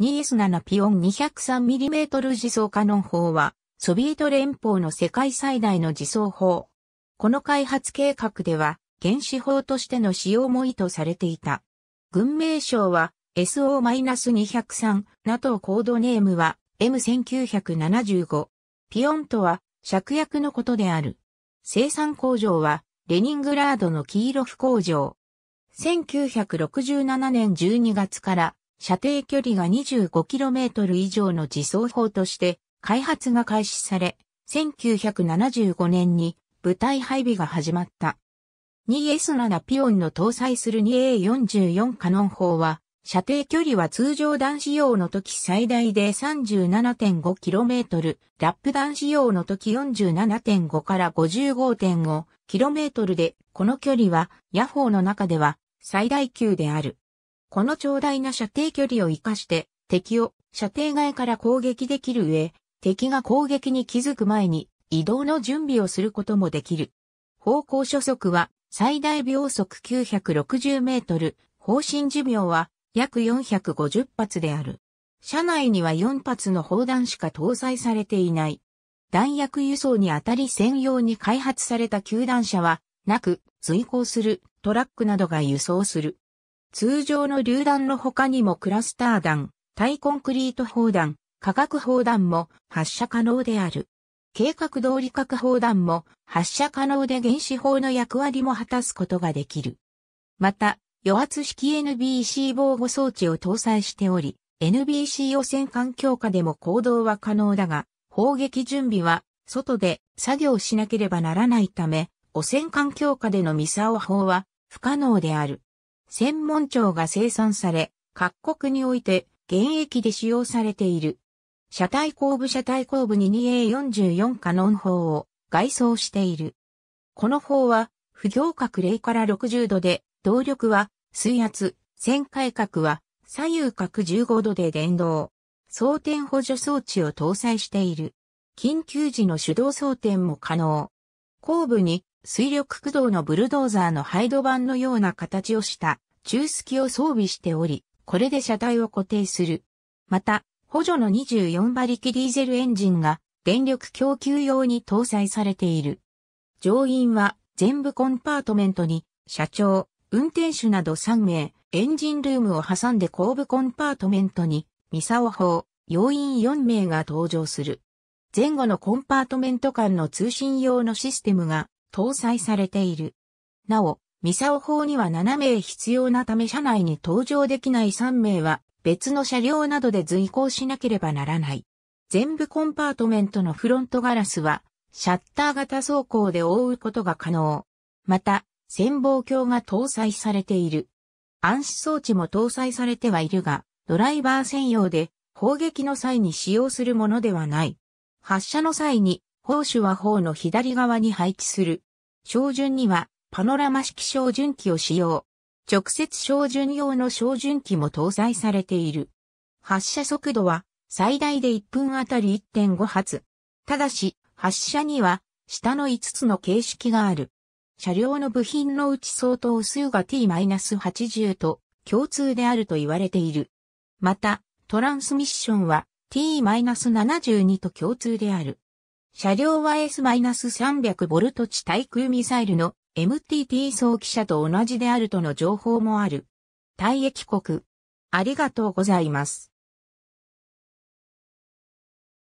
2S7 ピオン 203mm 自走カノン砲は、ソビエト連邦の世界最大の自走砲。この開発計画では、原子砲としての使用も意図されていた。軍名称は SO-203、NATO コードネームは M1975。ピヨンとは尺薬のことである。生産工場はレニングラードのキーロフ工場。1967年12月から射程距離が 25km 以上の自走砲として開発が開始され、1975年に部隊配備が始まった。2S7 ピオンの搭載する 2A44 カノン砲は、射程距離は通常弾使用の時最大で 37.5km、ラップ弾使用の時47.5から 55.5km で、この距離は、ヤホーの中では最大級である。この長大な射程距離を活かして敵を射程外から攻撃できる上、敵が攻撃に気づく前に移動の準備をすることもできる。方向初速は最大秒速960メートル、方針寿命は約450発である。車内には4発の砲弾しか搭載されていない。弾薬輸送にあたり専用に開発された球団車はなく、随行するトラックなどが輸送する。通常の榴弾の他にもクラスター弾、対コンクリート砲弾、化学砲弾も発射可能である。計画通り核砲弾も発射可能で原子砲の役割も果たすことができる。また、余圧式 NBC 防護装置を搭載しており、NBC 汚染環境下でも行動は可能だが、砲撃準備は外で作業しなければならないため、汚染環境下でのミサオ砲は不可能である。専門庁が生産され、各国において現役で使用されている。車体後部車体後部 22A44 カノン砲を外装している。この砲は、不行角0から60度で、動力は水圧、旋回角は左右角15度で電動。装填補助装置を搭載している。緊急時の手動装填も可能。後部に水力駆動のブルドーザーのハイド板のような形をした中隙を装備しており、これで車体を固定する。また、補助の24馬力ディーゼルエンジンが電力供給用に搭載されている。乗員は全部コンパートメントに社長、運転手など3名、エンジンルームを挟んで後部コンパートメントにミサオ砲、要員4名が登場する。前後のコンパートメント間の通信用のシステムが搭載されている。なお、ミサオ法には7名必要なため車内に搭乗できない3名は別の車両などで随行しなければならない。全部コンパートメントのフロントガラスは、シャッター型走行で覆うことが可能。また、潜望鏡が搭載されている。暗視装置も搭載されてはいるが、ドライバー専用で、砲撃の際に使用するものではない。発射の際に、砲手は砲の左側に配置する。照準には、パノラマ式照準機を使用。直接照準用の照準機も搭載されている。発射速度は最大で1分あたり1.5発。ただし、発射には下の5つの形式がある。車両の部品のうち相当数が T-80 と共通であると言われている。また、トランスミッションは T-72 と共通である。車両は S-300 ボルト地対空ミサイルの MTT 早期者と同じであるとの情報もある。退役国。ありがとうございます。